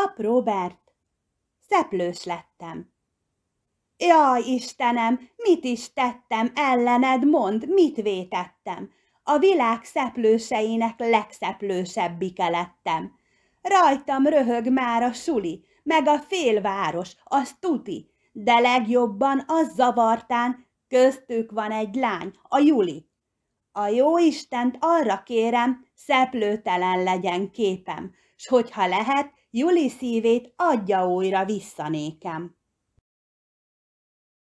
Pap Robert, szeplős lettem. Jaj, Istenem, mit is tettem ellened, mond, mit vétettem? A világ szeplőseinek legszeplősebbike lettem. Rajtam röhög már a suli, meg a félváros, az tuti, de legjobban az zavartán, köztük van egy lány, a Juli. A jó Istent arra kérem, szeplőtelen legyen képem, s hogyha lehet, Juli szívét adja újra vissza nékem.